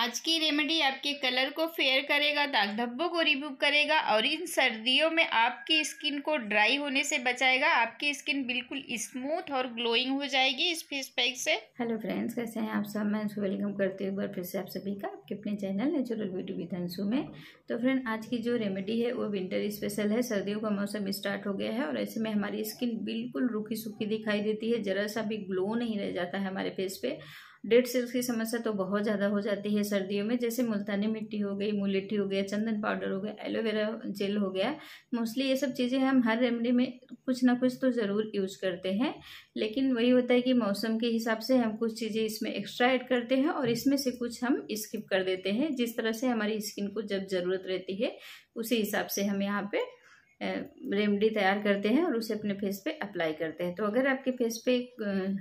आज की रेमेडी आपके कलर को फेयर करेगा दाग धब्बों को रिमूव करेगा और इन सर्दियों में आपकी स्किन को ड्राई होने से बचाएगा आपकी स्किन बिल्कुल स्मूथ और ग्लोइंग हो जाएगी इस फेस पैक से हेलो फ्रेंड्स कैसे हैं आप सब मैं वेलकम करती हूँ बार फिर से आप सभी का आपके अपने channel natural beauty with Hansu में तो फ्रेंड आज की जो रेमेडी है वो विंटर स्पेशल है सर्दियों का मौसम स्टार्ट हो गया है और ऐसे में हमारी स्किन बिल्कुल रूखी सूखी दिखाई देती है ज़रा सा भी ग्लो नहीं रह जाता है हमारे फेस पे डेड सेल्स की समस्या तो बहुत ज़्यादा हो जाती है सर्दियों में जैसे मुल्तानी मिट्टी हो गई मुलेठी हो गया चंदन पाउडर हो गया एलोवेरा जेल हो गया मोस्टली ये सब चीज़ें हम हर रेमडी में कुछ ना कुछ तो ज़रूर यूज करते हैं लेकिन वही होता है कि मौसम के हिसाब से हम कुछ चीज़ें इसमें एक्स्ट्रा ऐड करते हैं और इसमें से कुछ हम स्किप कर देते हैं जिस तरह से हमारी स्किन को जब ज़रूरत रहती है उसी हिसाब से हम यहाँ पर रेमडी तैयार करते हैं और उसे अपने फेस पे अप्लाई करते हैं तो अगर आपके फेस पे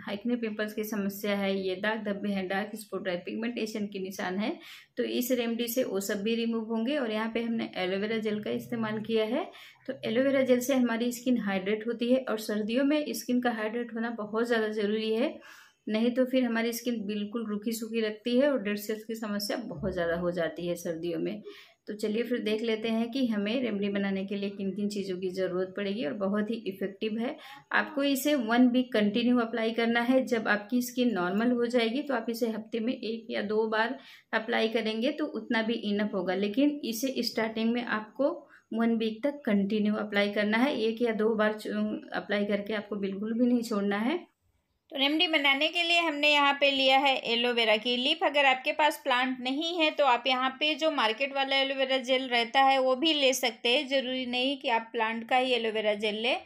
हाइकने पिंपल्स की समस्या है ये दाग धब्बे हैं डार्क स्पॉट है पिगमेंटेशन के निशान है तो इस रेमडी से वो सब भी रिमूव होंगे और यहाँ पे हमने एलोवेरा जेल का इस्तेमाल किया है तो एलोवेरा जेल से हमारी स्किन हाइड्रेट होती है और सर्दियों में स्किन का हाइड्रेट होना बहुत ज़्यादा ज़रूरी है नहीं तो फिर हमारी स्किन बिल्कुल रूखी सूखी रखती है और डेड सेल्स की समस्या बहुत ज़्यादा हो जाती है सर्दियों में तो चलिए फिर देख लेते हैं कि हमें रेमडी बनाने के लिए किन किन चीज़ों की ज़रूरत पड़ेगी और बहुत ही इफ़ेक्टिव है आपको इसे वन वीक कंटिन्यू अप्लाई करना है जब आपकी स्किन नॉर्मल हो जाएगी तो आप इसे हफ्ते में एक या दो बार अप्लाई करेंगे तो उतना भी इनफ होगा लेकिन इसे स्टार्टिंग में आपको वन वीक तक कंटिन्यू अप्लाई करना है एक या दो बार अप्लाई करके आपको बिल्कुल भी नहीं छोड़ना है तो रेमडी बनाने के लिए हमने यहाँ पे लिया है एलोवेरा की लीफ अगर आपके पास प्लांट नहीं है तो आप यहाँ पे जो मार्केट वाला एलोवेरा जेल रहता है वो भी ले सकते हैं ज़रूरी नहीं कि आप प्लांट का ही एलोवेरा जेल लें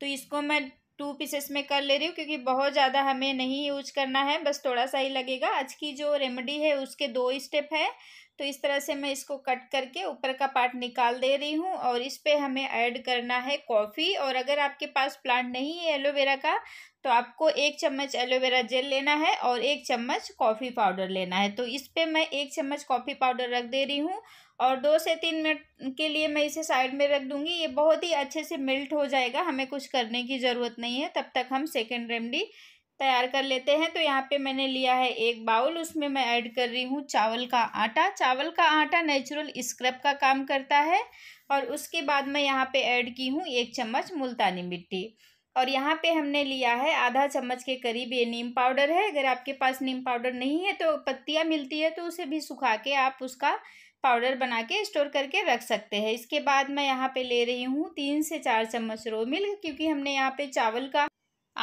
तो इसको मैं टू पीसेस में कर ले रही हूँ क्योंकि बहुत ज़्यादा हमें नहीं यूज करना है बस थोड़ा सा ही लगेगा आज की जो रेमेडी है उसके दो स्टेप है तो इस तरह से मैं इसको कट करके ऊपर का पार्ट निकाल दे रही हूँ और इस पर हमें ऐड करना है कॉफ़ी और अगर आपके पास प्लांट नहीं है एलोवेरा का तो आपको एक चम्मच एलोवेरा जेल लेना है और एक चम्मच कॉफ़ी पाउडर लेना है तो इस पर मैं एक चम्मच कॉफ़ी पाउडर रख दे रही हूँ और दो से तीन मिनट के लिए मैं इसे साइड में रख दूंगी ये बहुत ही अच्छे से मेल्ट हो जाएगा हमें कुछ करने की ज़रूरत नहीं है तब तक हम सेकेंड रेमडी तैयार कर लेते हैं तो यहाँ पे मैंने लिया है एक बाउल उसमें मैं ऐड कर रही हूँ चावल का आटा चावल का आटा नेचुरल स्क्रब का काम करता है और उसके बाद मैं यहाँ पे ऐड की हूँ एक चम्मच मुल्तानी मिट्टी और यहाँ पे हमने लिया है आधा चम्मच के करीब ये नीम पाउडर है अगर आपके पास नीम पाउडर नहीं है तो पत्तियाँ मिलती है तो उसे भी सुखा के आप उसका पाउडर बना के स्टोर करके रख सकते हैं इसके बाद मैं यहाँ पे ले रही हूँ तीन से चार चम्मच रो मिल्क क्योंकि हमने यहाँ पे चावल का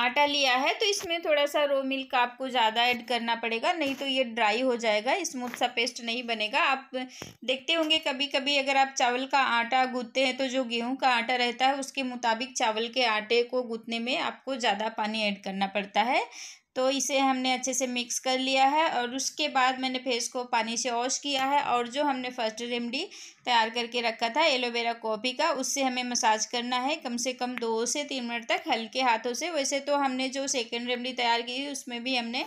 आटा लिया है तो इसमें थोड़ा सा रो मिल्क आपको ज़्यादा ऐड करना पड़ेगा नहीं तो ये ड्राई हो जाएगा स्मूथ सा पेस्ट नहीं बनेगा आप देखते होंगे कभी कभी अगर आप चावल का आटा गूँते हैं तो जो गेहूँ का आटा रहता है उसके मुताबिक चावल के आटे को गूँथने में आपको ज़्यादा पानी ऐड करना पड़ता है तो इसे हमने अच्छे से मिक्स कर लिया है और उसके बाद मैंने फेस को पानी से वॉश किया है और जो हमने फर्स्ट रेमडी तैयार करके रखा था एलोवेरा कॉफ़ी का उससे हमें मसाज करना है कम से कम दो से तीन मिनट तक हल्के हाथों से वैसे तो हमने जो सेकेंड रेमडी तैयार की उसमें भी हमने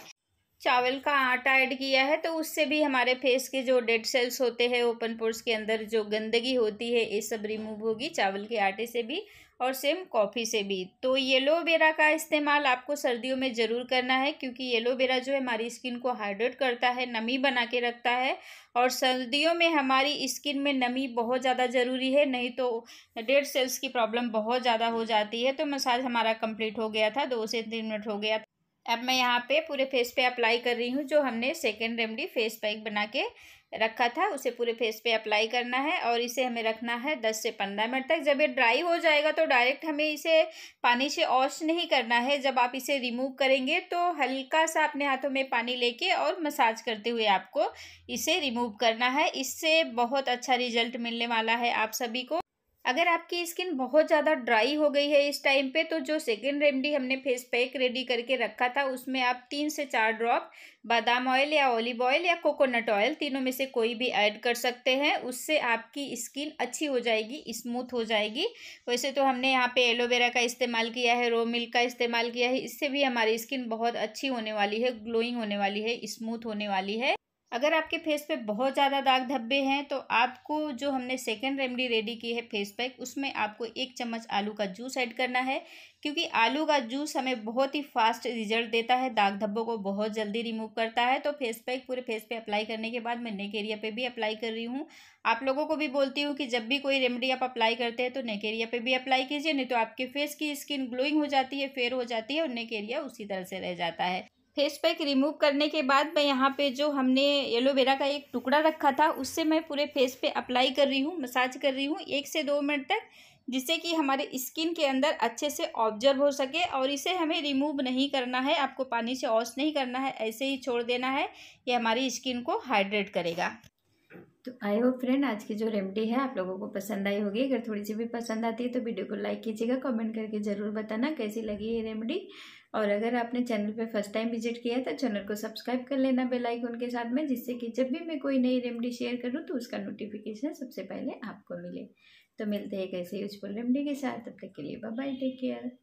चावल का आटा ऐड किया है तो उससे भी हमारे फेस के जो डेड सेल्स होते हैं ओपन पोर्स के अंदर जो गंदगी होती है ये सब रिमूव होगी चावल के आटे से भी और सेम कॉफ़ी से भी तो येलोवेरा का इस्तेमाल आपको सर्दियों में ज़रूर करना है क्योंकि येलोवेरा जो है हमारी स्किन को हाइड्रेट करता है नमी बना के रखता है और सर्दियों में हमारी स्किन में नमी बहुत ज़्यादा ज़रूरी है नहीं तो डेड सेल्स की प्रॉब्लम बहुत ज़्यादा हो जाती है तो मसाज हमारा कम्प्लीट हो गया था दो से तीन मिनट हो गया था अब मैं यहाँ पर पूरे फेस पर अप्लाई कर रही हूँ जो हमने सेकेंड रेमडी फेस पैक बना के रखा था उसे पूरे फेस पे अप्लाई करना है और इसे हमें रखना है दस से पंद्रह मिनट तक जब ये ड्राई हो जाएगा तो डायरेक्ट हमें इसे पानी से वॉश नहीं करना है जब आप इसे रिमूव करेंगे तो हल्का सा अपने हाथों में पानी लेके और मसाज करते हुए आपको इसे रिमूव करना है इससे बहुत अच्छा रिजल्ट मिलने वाला है आप सभी को अगर आपकी स्किन बहुत ज़्यादा ड्राई हो गई है इस टाइम पे तो जो सेकेंड रेमडी हमने फेस पैक रेडी करके रखा था उसमें आप तीन से चार ड्रॉप बादाम ऑयल या ऑलिव ऑयल या कोकोनट ऑयल तीनों में से कोई भी ऐड कर सकते हैं उससे आपकी स्किन अच्छी हो जाएगी स्मूथ हो जाएगी वैसे तो हमने यहाँ पे एलोवेरा का इस्तेमाल किया है रो मिल्क का इस्तेमाल किया है इससे भी हमारी स्किन बहुत अच्छी होने वाली है ग्लोइंग होने वाली है स्मूथ होने वाली है अगर आपके फेस पे बहुत ज़्यादा दाग धब्बे हैं तो आपको जो हमने सेकेंड रेमडी रेडी की है फेस पैक उसमें आपको एक चम्मच आलू का जूस ऐड करना है क्योंकि आलू का जूस हमें बहुत ही फास्ट रिजल्ट देता है दाग धब्बों को बहुत जल्दी रिमूव करता है तो फेस पैक पूरे फेस पे अप्लाई करने के बाद मैं नेक एरिया पर भी अप्लाई कर रही हूँ आप लोगों को भी बोलती हूँ कि जब भी कोई रेमेडी आप अप्लाई करते हैं तो नेक एरिया पर भी अप्लाई कीजिए नहीं तो आपके फेस की स्किन ग्लोइंग हो जाती है फेयर हो जाती है और नेक एरिया उसी तरह से रह जाता है फेस पैक रिमूव करने के बाद मैं यहाँ पे जो हमने एलोवेरा का एक टुकड़ा रखा था उससे मैं पूरे फेस पे अप्लाई कर रही हूँ मसाज कर रही हूँ एक से दो मिनट तक जिससे कि हमारे स्किन के अंदर अच्छे से ऑब्जर्व हो सके और इसे हमें रिमूव नहीं करना है आपको पानी से वॉश नहीं करना है ऐसे ही छोड़ देना है ये हमारी स्किन को हाइड्रेट करेगा तो आई होप फ्रेंड आज की जो रेमेडी है आप लोगों को पसंद आई होगी अगर थोड़ी सी भी पसंद आती है तो वीडियो को लाइक कीजिएगा कमेंट करके ज़रूर बताना कैसी लगी ये रेमेडी और अगर आपने चैनल पे फर्स्ट टाइम विजिट किया है तो चैनल को सब्सक्राइब कर लेना बेल आइकन के साथ में जिससे कि जब भी मैं कोई नई रेमेडी शेयर करूँ तो उसका नोटिफिकेशन सबसे पहले आपको मिले तो मिलते हैं ऐसे यूजफुल रेमेडी के साथ तब तक के लिए बाय टेक केयर